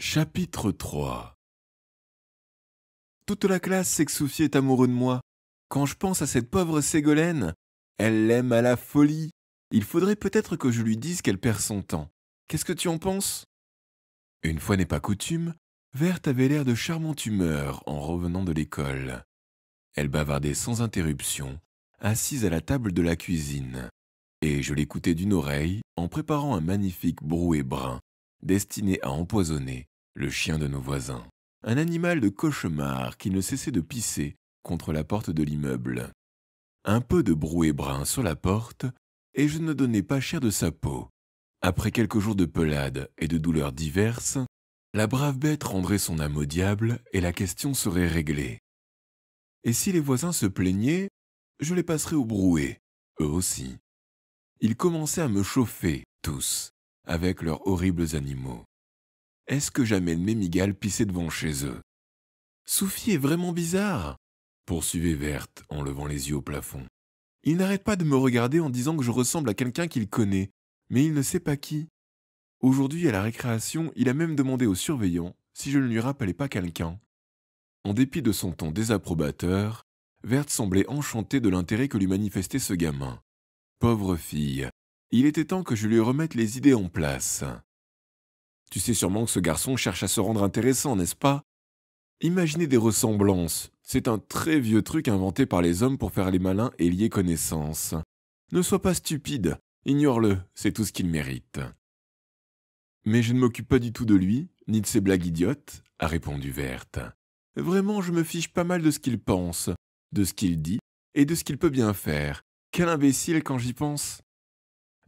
Chapitre 3 Toute la classe sait que est amoureux de moi. Quand je pense à cette pauvre Ségolène, elle l'aime à la folie. Il faudrait peut-être que je lui dise qu'elle perd son temps. Qu'est-ce que tu en penses Une fois n'est pas coutume, Verte avait l'air de charmante humeur en revenant de l'école. Elle bavardait sans interruption, assise à la table de la cuisine. Et je l'écoutais d'une oreille en préparant un magnifique brouet brun destiné à empoisonner le chien de nos voisins. Un animal de cauchemar qui ne cessait de pisser contre la porte de l'immeuble. Un peu de brouet brun sur la porte, et je ne donnais pas cher de sa peau. Après quelques jours de pelade et de douleurs diverses, la brave bête rendrait son âme au diable et la question serait réglée. Et si les voisins se plaignaient, je les passerais au brouet, eux aussi. Ils commençaient à me chauffer, tous, avec leurs horribles animaux. Est-ce que j'amène mes migales pisser devant chez eux Sophie est vraiment bizarre, poursuivait Verte en levant les yeux au plafond. Il n'arrête pas de me regarder en disant que je ressemble à quelqu'un qu'il connaît, mais il ne sait pas qui. Aujourd'hui, à la récréation, il a même demandé au surveillant si je ne lui rappelais pas quelqu'un. En dépit de son ton désapprobateur, Verte semblait enchantée de l'intérêt que lui manifestait ce gamin. Pauvre fille, il était temps que je lui remette les idées en place. Tu sais sûrement que ce garçon cherche à se rendre intéressant, n'est-ce pas Imaginez des ressemblances. C'est un très vieux truc inventé par les hommes pour faire les malins et lier connaissance. Ne sois pas stupide, ignore-le, c'est tout ce qu'il mérite. Mais je ne m'occupe pas du tout de lui, ni de ses blagues idiotes, a répondu Verte. Vraiment, je me fiche pas mal de ce qu'il pense, de ce qu'il dit et de ce qu'il peut bien faire. Quel imbécile quand j'y pense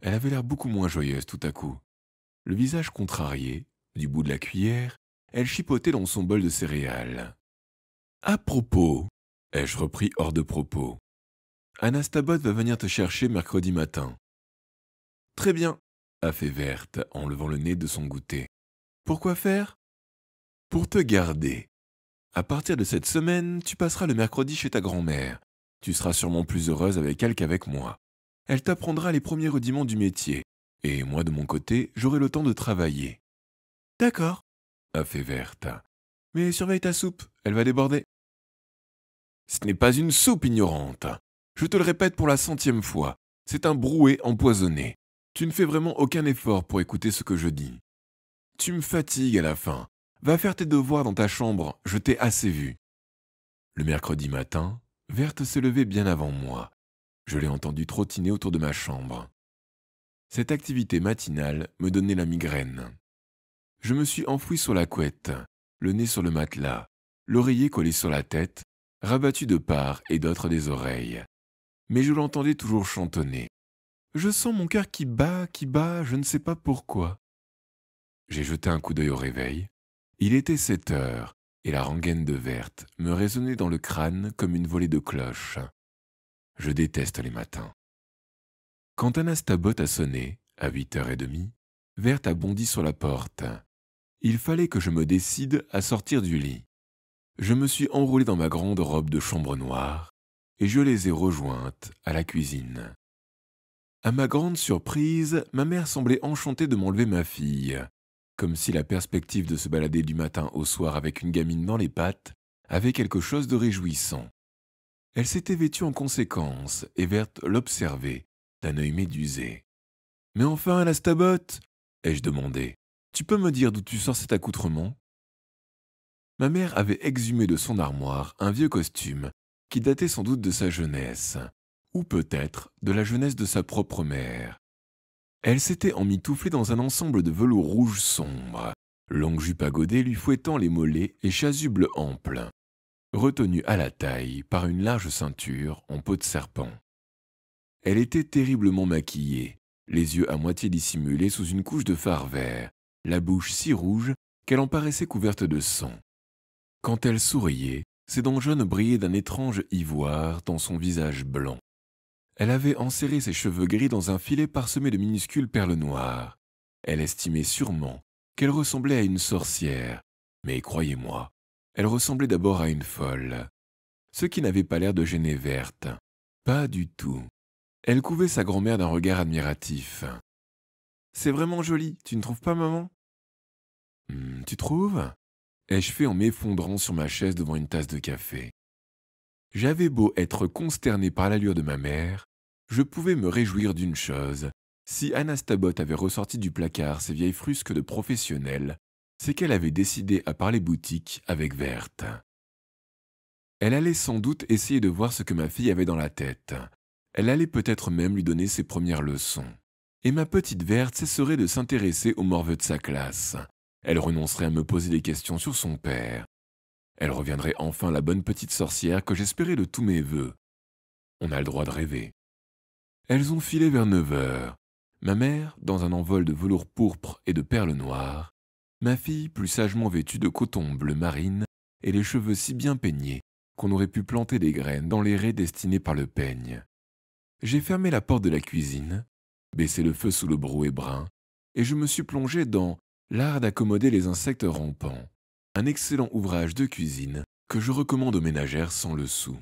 elle avait l'air beaucoup moins joyeuse tout à coup. Le visage contrarié, du bout de la cuillère, elle chipotait dans son bol de céréales. À propos, ai-je repris hors de propos. Anastabot va venir te chercher mercredi matin. Très bien, a fait Verte en levant le nez de son goûter. Pourquoi faire Pour te garder. À partir de cette semaine, tu passeras le mercredi chez ta grand-mère. Tu seras sûrement plus heureuse avec elle qu'avec moi elle t'apprendra les premiers rudiments du métier, et moi de mon côté, j'aurai le temps de travailler. D'accord, a fait Verta. Mais surveille ta soupe, elle va déborder. Ce n'est pas une soupe ignorante. Je te le répète pour la centième fois, c'est un brouet empoisonné. Tu ne fais vraiment aucun effort pour écouter ce que je dis. Tu me fatigues à la fin. Va faire tes devoirs dans ta chambre, je t'ai assez vu. Le mercredi matin, Verte s'est levée bien avant moi. Je l'ai entendu trottiner autour de ma chambre. Cette activité matinale me donnait la migraine. Je me suis enfoui sur la couette, le nez sur le matelas, l'oreiller collé sur la tête, rabattu de part et d'autre des oreilles. Mais je l'entendais toujours chantonner. Je sens mon cœur qui bat, qui bat, je ne sais pas pourquoi. J'ai jeté un coup d'œil au réveil. Il était sept heures, et la rengaine de verte me résonnait dans le crâne comme une volée de cloches. Je déteste les matins. Quand Anastabot a sonné, à huit heures et demie, Verte a bondi sur la porte. Il fallait que je me décide à sortir du lit. Je me suis enroulé dans ma grande robe de chambre noire et je les ai rejointes à la cuisine. À ma grande surprise, ma mère semblait enchantée de m'enlever ma fille, comme si la perspective de se balader du matin au soir avec une gamine dans les pattes avait quelque chose de réjouissant. Elle s'était vêtue en conséquence, et verte l'observait, d'un œil médusé. Mais enfin, la stabotte ai-je demandé. Tu peux me dire d'où tu sors cet accoutrement Ma mère avait exhumé de son armoire un vieux costume qui datait sans doute de sa jeunesse, ou peut-être de la jeunesse de sa propre mère. Elle s'était emmitouflée dans un ensemble de velours rouge sombre, longue jupe à godet lui fouettant les mollets et chasuble amples retenue à la taille par une large ceinture en peau de serpent. Elle était terriblement maquillée, les yeux à moitié dissimulés sous une couche de fard vert, la bouche si rouge qu'elle en paraissait couverte de sang. Quand elle souriait, ses dents jaunes brillaient d'un étrange ivoire dans son visage blanc. Elle avait enserré ses cheveux gris dans un filet parsemé de minuscules perles noires. Elle estimait sûrement qu'elle ressemblait à une sorcière, mais croyez-moi, elle ressemblait d'abord à une folle, ce qui n'avait pas l'air de gêner Verte. Pas du tout. Elle couvait sa grand-mère d'un regard admiratif. C'est vraiment joli, tu ne trouves pas, maman hmm, Tu trouves ai-je fait en m'effondrant sur ma chaise devant une tasse de café. J'avais beau être consterné par l'allure de ma mère, je pouvais me réjouir d'une chose. Si Anastabot avait ressorti du placard ses vieilles frusques de professionnel, c'est qu'elle avait décidé à parler boutique avec Verte. Elle allait sans doute essayer de voir ce que ma fille avait dans la tête. Elle allait peut-être même lui donner ses premières leçons. Et ma petite Verte cesserait de s'intéresser aux morveux de sa classe. Elle renoncerait à me poser des questions sur son père. Elle reviendrait enfin la bonne petite sorcière que j'espérais de tous mes vœux. On a le droit de rêver. Elles ont filé vers 9 heures. Ma mère, dans un envol de velours pourpre et de perles noires, Ma fille, plus sagement vêtue de coton bleu marine, et les cheveux si bien peignés qu'on aurait pu planter des graines dans les raies destinées par le peigne. J'ai fermé la porte de la cuisine, baissé le feu sous le brouet brun, et je me suis plongé dans L'art d'accommoder les insectes rampants, un excellent ouvrage de cuisine que je recommande aux ménagères sans le sou.